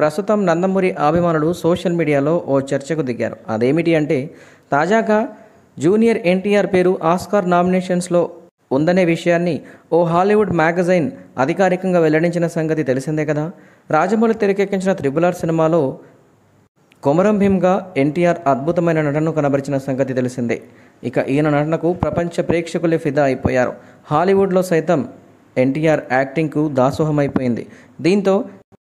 ప్రస్తుతం నందమూరి అభిమానులు సోషల్ మీడియాలో ఓ చర్చకు దిగారు అదేమిటి అంటే తాజాగా జూనియర్ ఎన్టీఆర్ పేరు ఆస్కార్ నామినేషన్స్లో ఉందనే విషయాన్ని ఓ హాలీవుడ్ మ్యాగజైన్ అధికారికంగా వెల్లడించిన సంగతి తెలిసిందే కదా రాజమౌళి తెరకెక్కించిన త్రిబులార్ సినిమాలో కొమరం భీమ్గా ఎన్టీఆర్ అద్భుతమైన నటనను కనబరిచిన సంగతి తెలిసిందే ఇక ఈయన నటనకు ప్రపంచ ప్రేక్షకులే ఫిదా అయిపోయారు హాలీవుడ్లో సైతం ఎన్టీఆర్ యాక్టింగ్కు దాసోహమైపోయింది దీంతో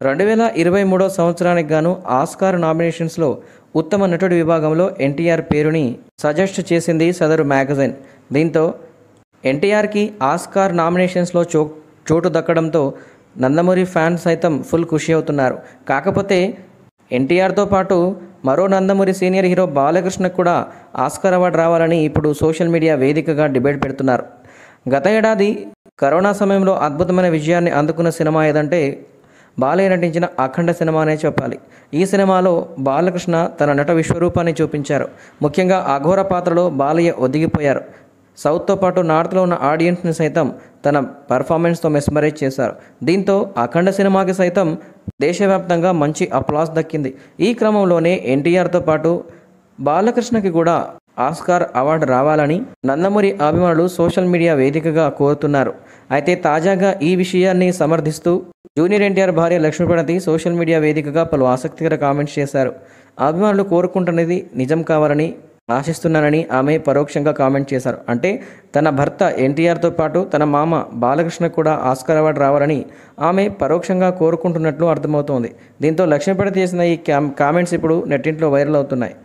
రెండు వేల ఇరవై మూడో సంవత్సరానికి గాను ఆస్కార్ నామినేషన్స్లో ఉత్తమ నటుడి విభాగంలో ఎన్టీఆర్ పేరుని సజెస్ట్ చేసింది సదరు మ్యాగజైన్ దీంతో ఎన్టీఆర్కి ఆస్కార్ నామినేషన్స్లో చో చోటు దక్కడంతో నందమూరి ఫ్యాన్స్ సైతం ఫుల్ ఖుషి అవుతున్నారు కాకపోతే ఎన్టీఆర్తో పాటు మరో నందమూరి సీనియర్ హీరో బాలకృష్ణకు కూడా ఆస్కార్ అవార్డు రావాలని ఇప్పుడు సోషల్ మీడియా వేదికగా డిబేట్ పెడుతున్నారు గత ఏడాది కరోనా సమయంలో అద్భుతమైన విజయాన్ని అందుకున్న సినిమా ఏదంటే బాలయ్య నటించిన అఖండ సినిమా అనే చెప్పాలి ఈ సినిమాలో బాలకృష్ణ తన నట విశ్వరూపాన్ని చూపించారు ముఖ్యంగా అఘోర పాత్రలో బాలయ్య ఒదిగిపోయారు సౌత్తో పాటు నార్త్లో ఉన్న ఆడియన్స్ని సైతం తన పర్ఫార్మెన్స్తో మెస్మరైజ్ చేశారు దీంతో అఖండ సినిమాకి సైతం దేశవ్యాప్తంగా మంచి అప్లాస్ దక్కింది ఈ క్రమంలోనే ఎన్టీఆర్తో పాటు బాలకృష్ణకి కూడా ఆస్కార్ అవార్డు రావాలని నందమూరి అభిమానులు సోషల్ మీడియా వేదికగా కోరుతున్నారు అయితే తాజాగా ఈ విషయాన్ని సమర్థిస్తూ జూనియర్ ఎన్టీఆర్ భార్య లక్ష్మీప్రణతి సోషల్ మీడియా వేదికగా పలు ఆసక్తికర కామెంట్స్ చేశారు అభిమానులు కోరుకుంటున్నది నిజం కావాలని ఆశిస్తున్నానని ఆమె పరోక్షంగా కామెంట్ చేశారు అంటే తన భర్త ఎన్టీఆర్తో పాటు తన మామ బాలకృష్ణ కూడా ఆస్కార్ అవార్డు రావాలని ఆమె పరోక్షంగా కోరుకుంటున్నట్లు అర్థమవుతోంది దీంతో లక్ష్మీపడి చేసిన ఈ కామెంట్స్ ఇప్పుడు నెట్టింట్లో వైరల్ అవుతున్నాయి